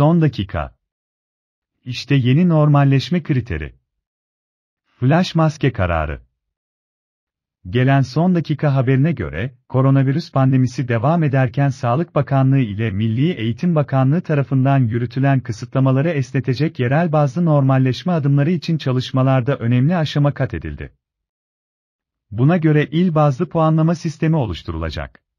Son dakika. İşte yeni normalleşme kriteri. Flash maske kararı. Gelen son dakika haberine göre, koronavirüs pandemisi devam ederken Sağlık Bakanlığı ile Milli Eğitim Bakanlığı tarafından yürütülen kısıtlamaları esnetecek yerel bazlı normalleşme adımları için çalışmalarda önemli aşama kat edildi. Buna göre il bazlı puanlama sistemi oluşturulacak.